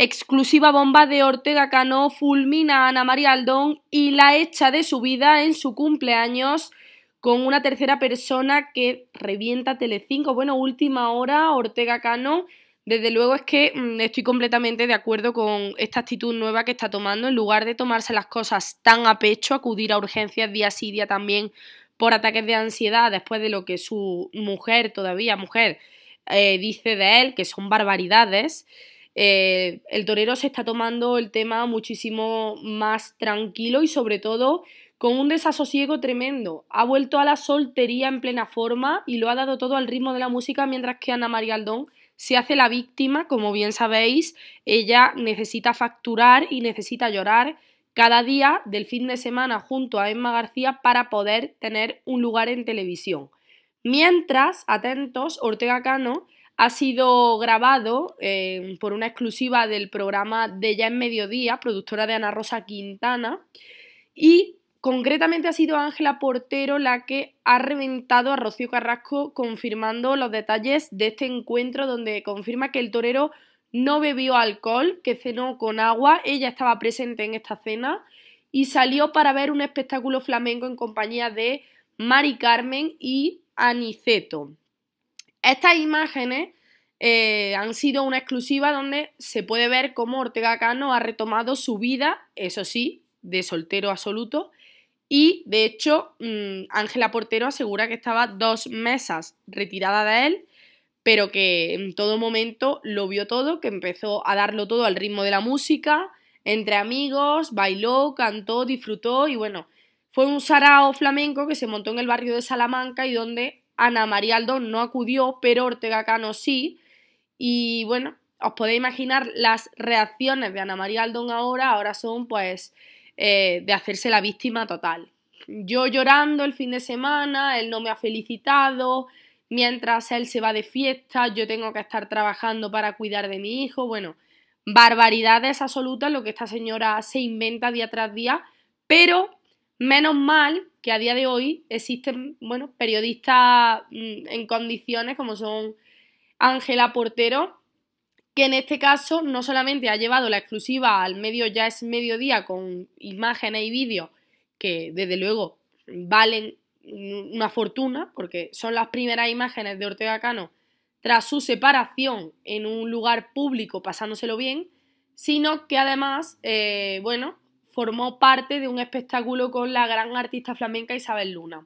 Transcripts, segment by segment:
Exclusiva bomba de Ortega Cano fulmina a Ana María Aldón y la echa de su vida en su cumpleaños con una tercera persona que revienta Telecinco. Bueno, última hora, Ortega Cano. Desde luego es que mm, estoy completamente de acuerdo con esta actitud nueva que está tomando. En lugar de tomarse las cosas tan a pecho, acudir a urgencias día sí, día también por ataques de ansiedad después de lo que su mujer, todavía mujer, eh, dice de él, que son barbaridades. Eh, el torero se está tomando el tema muchísimo más tranquilo y sobre todo con un desasosiego tremendo. Ha vuelto a la soltería en plena forma y lo ha dado todo al ritmo de la música, mientras que Ana María Aldón se hace la víctima, como bien sabéis, ella necesita facturar y necesita llorar cada día del fin de semana junto a Emma García para poder tener un lugar en televisión. Mientras, atentos, Ortega Cano ha sido grabado eh, por una exclusiva del programa de Ya en Mediodía, productora de Ana Rosa Quintana, y concretamente ha sido Ángela Portero la que ha reventado a Rocío Carrasco confirmando los detalles de este encuentro donde confirma que el torero no bebió alcohol, que cenó con agua, ella estaba presente en esta cena y salió para ver un espectáculo flamenco en compañía de Mari Carmen y Aniceto. Estas imágenes eh, han sido una exclusiva donde se puede ver cómo Ortega Cano ha retomado su vida, eso sí, de soltero absoluto. Y de hecho, mm, Ángela Portero asegura que estaba dos mesas retirada de él, pero que en todo momento lo vio todo, que empezó a darlo todo al ritmo de la música, entre amigos, bailó, cantó, disfrutó y bueno, fue un sarao flamenco que se montó en el barrio de Salamanca y donde Ana María Aldón no acudió, pero Ortega Cano sí. Y bueno, os podéis imaginar las reacciones de Ana María Aldón ahora, ahora son pues eh, de hacerse la víctima total. Yo llorando el fin de semana, él no me ha felicitado, mientras él se va de fiesta, yo tengo que estar trabajando para cuidar de mi hijo, bueno, barbaridades absolutas lo que esta señora se inventa día tras día, pero menos mal que a día de hoy existen, bueno, periodistas mm, en condiciones como son Ángela Portero, que en este caso no solamente ha llevado la exclusiva al medio ya es mediodía con imágenes y vídeos que desde luego valen una fortuna porque son las primeras imágenes de Ortega Cano tras su separación en un lugar público pasándoselo bien, sino que además, eh, bueno, formó parte de un espectáculo con la gran artista flamenca Isabel Luna.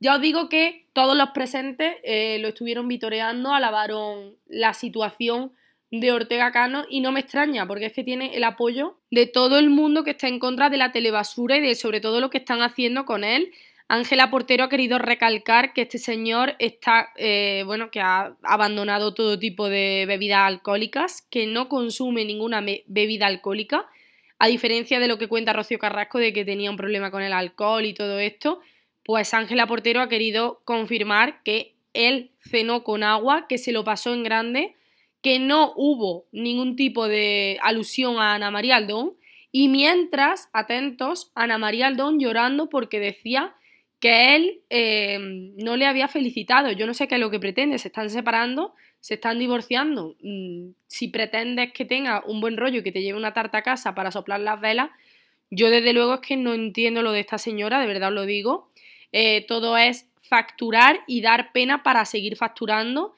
Ya os digo que todos los presentes eh, lo estuvieron vitoreando, alabaron la situación de Ortega Cano y no me extraña porque es que tiene el apoyo de todo el mundo que está en contra de la telebasura y de sobre todo lo que están haciendo con él. Ángela Portero ha querido recalcar que este señor está, eh, bueno, que ha abandonado todo tipo de bebidas alcohólicas, que no consume ninguna bebida alcohólica, a diferencia de lo que cuenta Rocío Carrasco de que tenía un problema con el alcohol y todo esto, pues Ángela Portero ha querido confirmar que él cenó con agua, que se lo pasó en grande, que no hubo ningún tipo de alusión a Ana María Aldón y mientras, atentos, Ana María Aldón llorando porque decía que él eh, no le había felicitado. Yo no sé qué es lo que pretende, se están separando, se están divorciando, mm, si pretendes que tenga un buen rollo y que te lleve una tarta a casa para soplar las velas, yo desde luego es que no entiendo lo de esta señora, de verdad os lo digo. Eh, todo es facturar y dar pena para seguir facturando.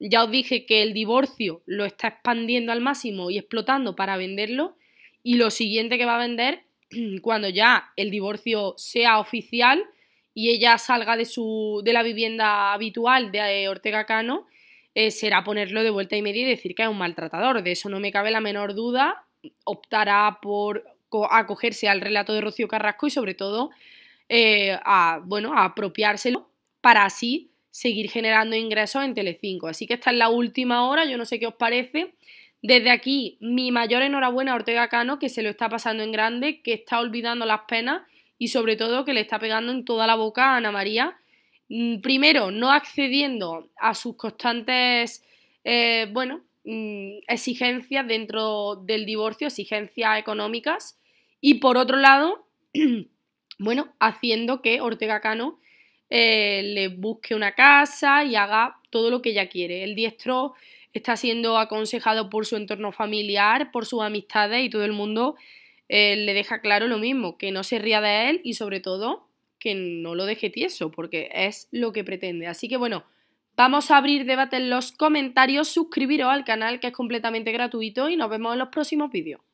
Ya os dije que el divorcio lo está expandiendo al máximo y explotando para venderlo. Y lo siguiente que va a vender, cuando ya el divorcio sea oficial y ella salga de, su, de la vivienda habitual de eh, Ortega Cano, eh, será ponerlo de vuelta y media y decir que es un maltratador. De eso no me cabe la menor duda. Optará por acogerse al relato de Rocío Carrasco y sobre todo eh, a apropiárselo para así seguir generando ingresos en Telecinco. Así que esta es la última hora, yo no sé qué os parece. Desde aquí, mi mayor enhorabuena a Ortega Cano, que se lo está pasando en grande, que está olvidando las penas y sobre todo que le está pegando en toda la boca a Ana María, Mm, primero, no accediendo a sus constantes, eh, bueno, mm, exigencias dentro del divorcio, exigencias económicas, y por otro lado, bueno, haciendo que Ortega Cano eh, le busque una casa y haga todo lo que ella quiere. El diestro está siendo aconsejado por su entorno familiar, por sus amistades y todo el mundo eh, le deja claro lo mismo, que no se ría de él y sobre todo que no lo deje tieso, porque es lo que pretende. Así que bueno, vamos a abrir debate en los comentarios, suscribiros al canal que es completamente gratuito y nos vemos en los próximos vídeos.